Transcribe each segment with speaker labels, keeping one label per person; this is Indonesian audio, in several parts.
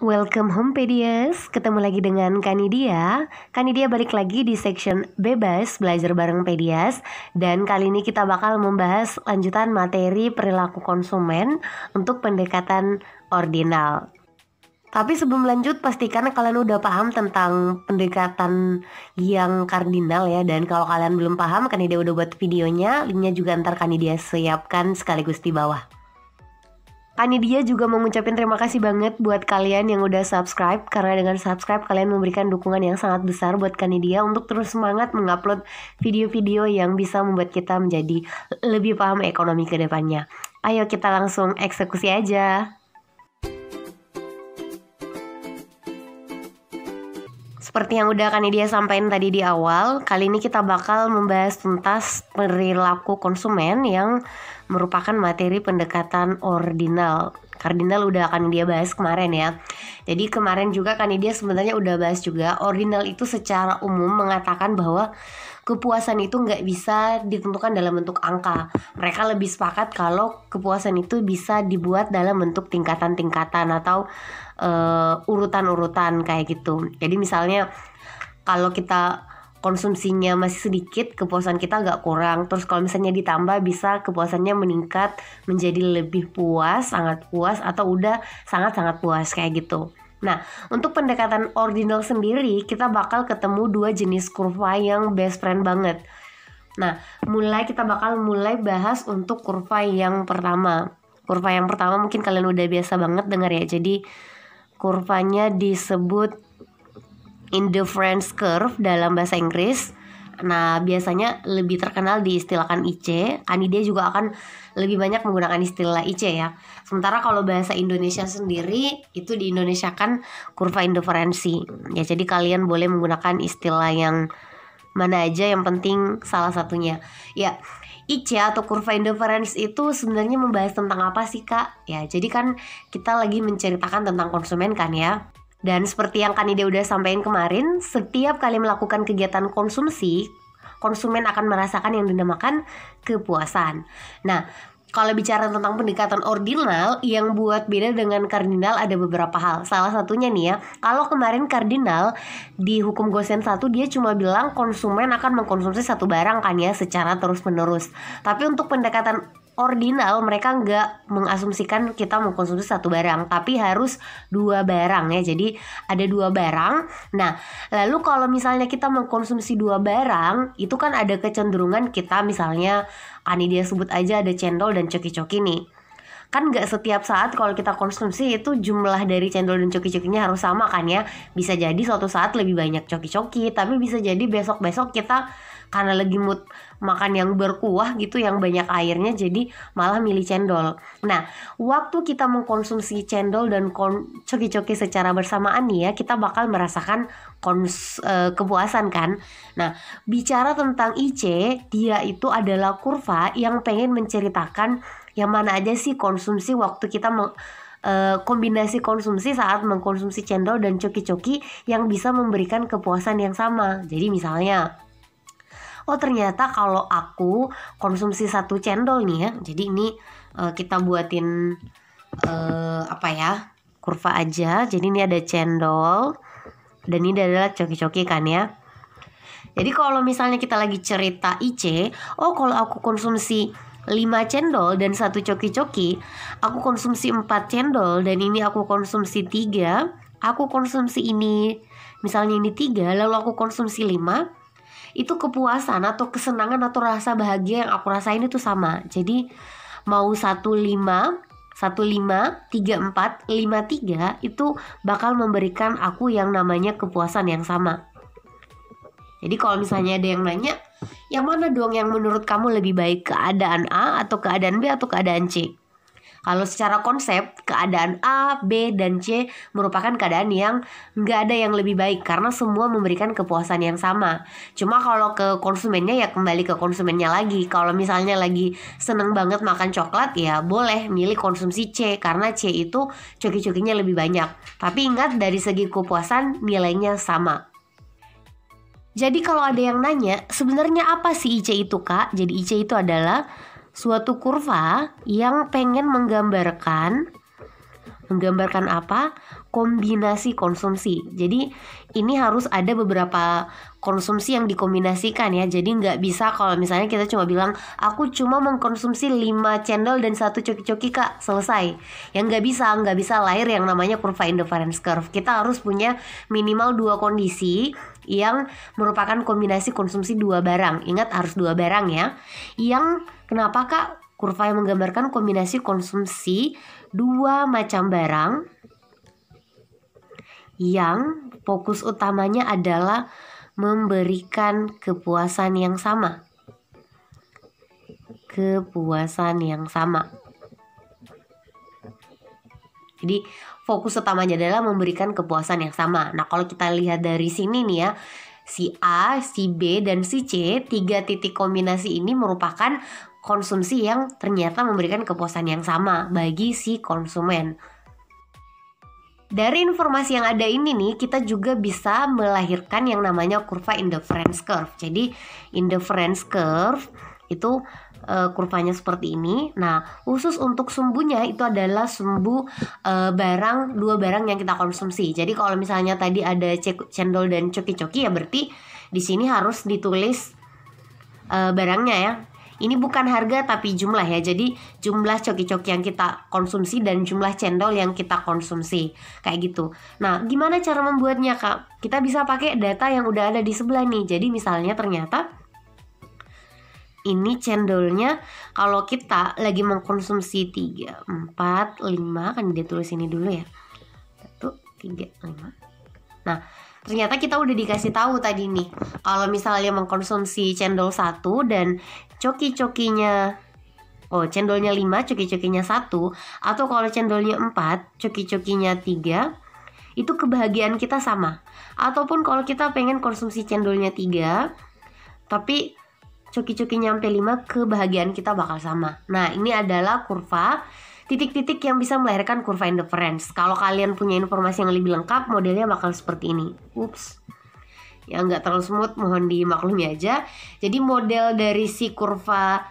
Speaker 1: Welcome home Pedias, ketemu lagi dengan Kanidia Kanidia balik lagi di section bebas belajar bareng Pedias Dan kali ini kita bakal membahas lanjutan materi perilaku konsumen untuk pendekatan ordinal tapi sebelum lanjut pastikan kalian udah paham tentang pendekatan yang kardinal ya Dan kalau kalian belum paham Kanidia udah buat videonya Linknya juga ntar Kanidia siapkan sekaligus di bawah Kanidia juga mengucapkan terima kasih banget buat kalian yang udah subscribe karena dengan subscribe kalian memberikan dukungan yang sangat besar buat Kanidia untuk terus semangat mengupload video-video yang bisa membuat kita menjadi lebih paham ekonomi ke depannya. Ayo kita langsung eksekusi aja. Seperti yang udah dia sampaikan tadi di awal, kali ini kita bakal membahas tuntas perilaku konsumen yang merupakan materi pendekatan ordinal. Kardinal udah akan dia bahas kemarin ya. Jadi kemarin juga kan dia sebenarnya udah bahas juga ordinal itu secara umum mengatakan bahwa kepuasan itu nggak bisa ditentukan dalam bentuk angka. Mereka lebih sepakat kalau kepuasan itu bisa dibuat dalam bentuk tingkatan-tingkatan atau eh, urutan-urutan uh, urutan -urutan kayak gitu. Jadi misalnya kalau kita konsumsinya masih sedikit, kepuasan kita agak kurang. Terus kalau misalnya ditambah bisa kepuasannya meningkat menjadi lebih puas, sangat puas atau udah sangat-sangat puas kayak gitu. Nah, untuk pendekatan ordinal sendiri kita bakal ketemu dua jenis kurva yang best friend banget. Nah, mulai kita bakal mulai bahas untuk kurva yang pertama. Kurva yang pertama mungkin kalian udah biasa banget dengar ya. Jadi kurvanya disebut indifference curve dalam bahasa Inggris. Nah, biasanya lebih terkenal diistilahkan IC. Kanida juga akan lebih banyak menggunakan istilah IC ya. Sementara kalau bahasa Indonesia sendiri itu di Indonesia kan kurva indiferensi. Ya, jadi kalian boleh menggunakan istilah yang mana aja yang penting salah satunya. Ya, IC atau kurva indiferensi itu sebenarnya membahas tentang apa sih, Kak? Ya, jadi kan kita lagi menceritakan tentang konsumen kan ya. Dan seperti yang Kanida udah sampaikan kemarin, setiap kali melakukan kegiatan konsumsi, konsumen akan merasakan yang dinamakan kepuasan. Nah, kalau bicara tentang pendekatan ordinal yang buat beda dengan kardinal ada beberapa hal. Salah satunya nih ya, kalau kemarin kardinal di hukum Gosen 1 dia cuma bilang konsumen akan mengkonsumsi satu barang kan ya secara terus-menerus. Tapi untuk pendekatan ordinal mereka nggak mengasumsikan kita mengkonsumsi satu barang tapi harus dua barang ya jadi ada dua barang nah lalu kalau misalnya kita mengkonsumsi dua barang itu kan ada kecenderungan kita misalnya ani ah, dia sebut aja ada cendol dan coki-coki nih kan nggak setiap saat kalau kita konsumsi itu jumlah dari cendol dan coki-cokinya harus sama kan ya bisa jadi suatu saat lebih banyak coki-coki tapi bisa jadi besok-besok kita karena lagi mood makan yang berkuah gitu yang banyak airnya jadi malah milih cendol. Nah, waktu kita mengkonsumsi cendol dan coki-coki secara bersamaan nih ya, kita bakal merasakan kons uh, kepuasan kan. Nah, bicara tentang IC, dia itu adalah kurva yang pengen menceritakan yang mana aja sih konsumsi waktu kita meng eh, kombinasi konsumsi saat mengkonsumsi cendol dan coki-coki yang bisa memberikan kepuasan yang sama. Jadi misalnya oh ternyata kalau aku konsumsi satu cendol nih ya jadi ini uh, kita buatin uh, apa ya kurva aja jadi ini ada cendol dan ini adalah coki-coki kan ya jadi kalau misalnya kita lagi cerita IC, oh kalau aku konsumsi 5 cendol dan satu coki-coki, aku konsumsi 4 cendol dan ini aku konsumsi 3, aku konsumsi ini misalnya ini 3, lalu aku konsumsi 5, itu kepuasan atau kesenangan atau rasa bahagia yang aku rasain itu sama. Jadi mau 15 tiga itu bakal memberikan aku yang namanya kepuasan yang sama. Jadi kalau misalnya ada yang nanya, yang mana dong yang menurut kamu lebih baik keadaan A atau keadaan B atau keadaan C? Kalau secara konsep, keadaan A, B, dan C merupakan keadaan yang nggak ada yang lebih baik karena semua memberikan kepuasan yang sama. Cuma kalau ke konsumennya ya kembali ke konsumennya lagi. Kalau misalnya lagi seneng banget makan coklat ya boleh milih konsumsi C karena C itu coki-cokinya lebih banyak. Tapi ingat dari segi kepuasan nilainya sama. Jadi kalau ada yang nanya, sebenarnya apa sih IC itu kak? Jadi IC itu adalah suatu kurva yang pengen menggambarkan menggambarkan apa? kombinasi konsumsi. Jadi ini harus ada beberapa konsumsi yang dikombinasikan ya. Jadi nggak bisa kalau misalnya kita cuma bilang aku cuma mengkonsumsi 5 cendol dan satu coki-coki kak selesai. Yang nggak bisa nggak bisa lahir yang namanya kurva indifference curve. Kita harus punya minimal dua kondisi yang merupakan kombinasi konsumsi dua barang. Ingat harus dua barang ya. Yang kenapa Kak? Kurva yang menggambarkan kombinasi konsumsi dua macam barang yang fokus utamanya adalah memberikan kepuasan yang sama. Kepuasan yang sama. Jadi fokus utamanya adalah memberikan kepuasan yang sama. Nah kalau kita lihat dari sini nih ya, si A, si B, dan si C, tiga titik kombinasi ini merupakan konsumsi yang ternyata memberikan kepuasan yang sama bagi si konsumen. Dari informasi yang ada ini nih, kita juga bisa melahirkan yang namanya kurva indifference curve. Jadi indifference curve itu Eh, kurvanya seperti ini. Nah, khusus untuk sumbunya itu adalah sumbu e, barang dua barang yang kita konsumsi. Jadi kalau misalnya tadi ada cendol dan coki-coki ya berarti di sini harus ditulis e, barangnya ya. Ini bukan harga tapi jumlah ya. Jadi jumlah coki-coki yang kita konsumsi dan jumlah cendol yang kita konsumsi. Kayak gitu. Nah, gimana cara membuatnya, Kak? Kita bisa pakai data yang udah ada di sebelah nih. Jadi misalnya ternyata ini cendolnya kalau kita lagi mengkonsumsi 3, 4, 5 kan dia tulis ini dulu ya 1, 3, 5 nah ternyata kita udah dikasih tahu tadi nih kalau misalnya mengkonsumsi cendol 1 dan coki-cokinya oh cendolnya 5, coki-cokinya 1 atau kalau cendolnya 4, coki-cokinya 3 itu kebahagiaan kita sama ataupun kalau kita pengen konsumsi cendolnya 3 tapi cuki-cuki nyampe 5 kebahagiaan kita bakal sama. Nah, ini adalah kurva titik-titik yang bisa melahirkan kurva indifference. Kalau kalian punya informasi yang lebih lengkap, modelnya bakal seperti ini. Ups. Yang nggak terlalu smooth, mohon dimaklumi aja. Jadi model dari si kurva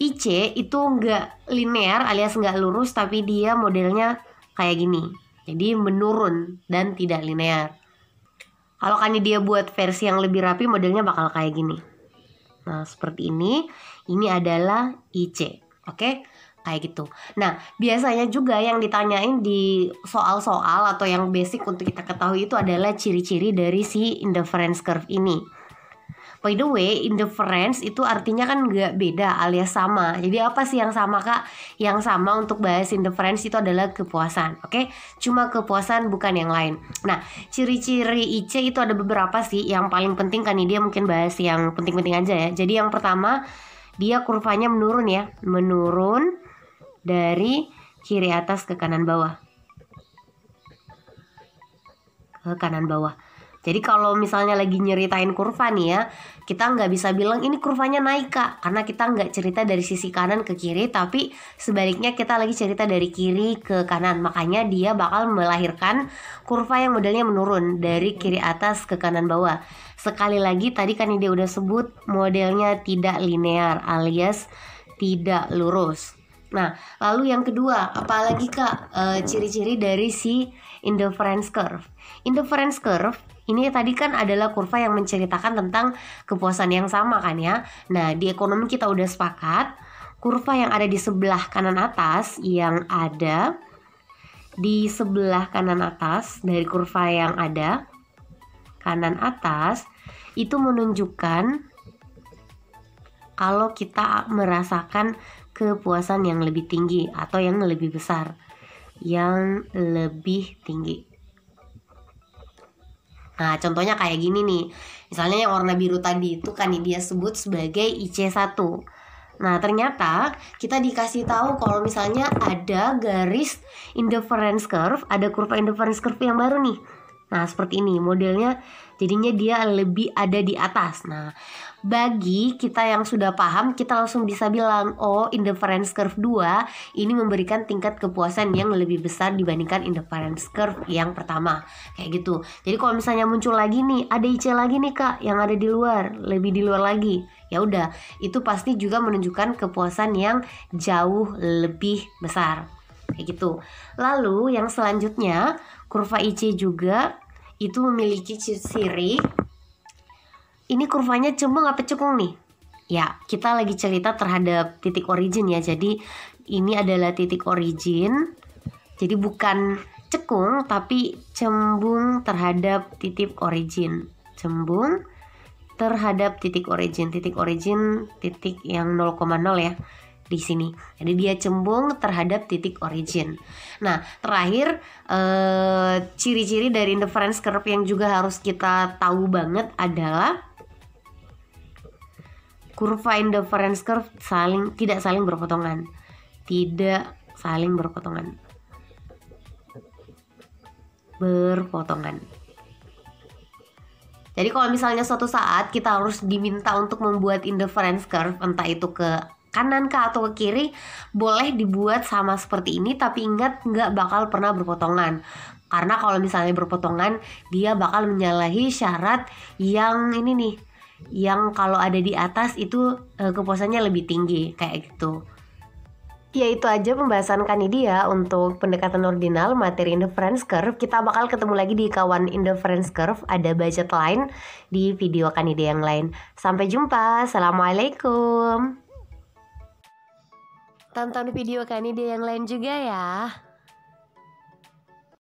Speaker 1: IC itu nggak linear alias nggak lurus, tapi dia modelnya kayak gini. Jadi menurun dan tidak linear. Kalau kan dia buat versi yang lebih rapi, modelnya bakal kayak gini. Nah, seperti ini. Ini adalah IC. Oke. Okay? kayak gitu. Nah, biasanya juga yang ditanyain di soal-soal atau yang basic untuk kita ketahui itu adalah ciri-ciri dari si indifference curve ini. By the way, indifference itu artinya kan gak beda alias sama. Jadi apa sih yang sama kak? Yang sama untuk bahas indifference itu adalah kepuasan, oke? Okay? Cuma kepuasan bukan yang lain. Nah, ciri-ciri IC itu ada beberapa sih. Yang paling penting kan ini dia mungkin bahas yang penting-penting aja ya. Jadi yang pertama dia kurvanya menurun ya, menurun dari kiri atas ke kanan bawah. Ke kanan bawah. Jadi kalau misalnya lagi nyeritain kurva nih ya, kita nggak bisa bilang ini kurvanya naik kak, karena kita nggak cerita dari sisi kanan ke kiri, tapi sebaliknya kita lagi cerita dari kiri ke kanan. Makanya dia bakal melahirkan kurva yang modelnya menurun dari kiri atas ke kanan bawah. Sekali lagi tadi kan dia udah sebut modelnya tidak linear alias tidak lurus. Nah, lalu yang kedua, apalagi kak eh, ciri-ciri e, dari si indifference curve. Indifference curve ini tadi kan adalah kurva yang menceritakan tentang kepuasan yang sama kan ya. Nah, di ekonomi kita udah sepakat, kurva yang ada di sebelah kanan atas yang ada di sebelah kanan atas dari kurva yang ada kanan atas itu menunjukkan kalau kita merasakan kepuasan yang lebih tinggi atau yang lebih besar, yang lebih tinggi. Nah, contohnya kayak gini nih. Misalnya yang warna biru tadi itu kan dia sebut sebagai IC1. Nah, ternyata kita dikasih tahu kalau misalnya ada garis indifference curve, ada kurva indifference curve yang baru nih. Nah, seperti ini modelnya jadinya dia lebih ada di atas. Nah, bagi kita yang sudah paham kita langsung bisa bilang oh indifference curve 2 ini memberikan tingkat kepuasan yang lebih besar dibandingkan indifference curve yang pertama kayak gitu jadi kalau misalnya muncul lagi nih ada IC lagi nih kak yang ada di luar lebih di luar lagi ya udah itu pasti juga menunjukkan kepuasan yang jauh lebih besar kayak gitu lalu yang selanjutnya kurva IC juga itu memiliki ciri ini kurvanya cembung apa cekung nih? Ya, kita lagi cerita terhadap titik origin ya. Jadi ini adalah titik origin. Jadi bukan cekung tapi cembung terhadap titik origin. Cembung terhadap titik origin. Titik origin titik yang 0,0 ya di sini. Jadi dia cembung terhadap titik origin. Nah, terakhir eh, ciri-ciri eh, dari interference curve yang juga harus kita tahu banget adalah kurva indifference curve saling tidak saling berpotongan tidak saling berpotongan berpotongan jadi kalau misalnya suatu saat kita harus diminta untuk membuat indifference curve entah itu ke kanan ke atau ke kiri boleh dibuat sama seperti ini tapi ingat nggak bakal pernah berpotongan karena kalau misalnya berpotongan dia bakal menyalahi syarat yang ini nih yang kalau ada di atas itu uh, kepuasannya lebih tinggi kayak gitu. Ya itu aja pembahasan kanidia ya untuk pendekatan ordinal materi indifference curve. Kita bakal ketemu lagi di kawan indifference curve ada budget line di video kanidia yang lain. Sampai jumpa. Assalamualaikum. Tonton video kanidia yang lain juga ya.